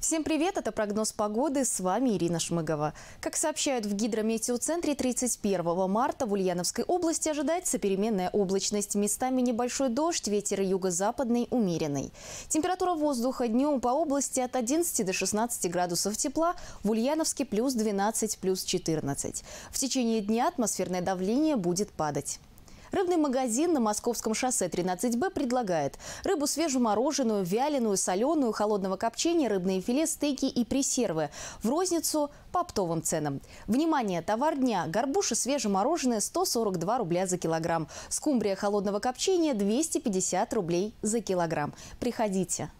Всем привет, это прогноз погоды, с вами Ирина Шмыгова. Как сообщают в гидрометеоцентре, 31 марта в Ульяновской области ожидается переменная облачность. Местами небольшой дождь, ветер юго-западный умеренный. Температура воздуха днем по области от 11 до 16 градусов тепла, в Ульяновске плюс 12, плюс 14. В течение дня атмосферное давление будет падать. Рыбный магазин на Московском шоссе 13Б предлагает рыбу свежемороженую, вяленую, соленую, холодного копчения, рыбные филе, стейки и пресервы. В розницу по оптовым ценам. Внимание, товар дня. Горбуша свежемороженое 142 рубля за килограмм. Скумбрия холодного копчения 250 рублей за килограмм. Приходите.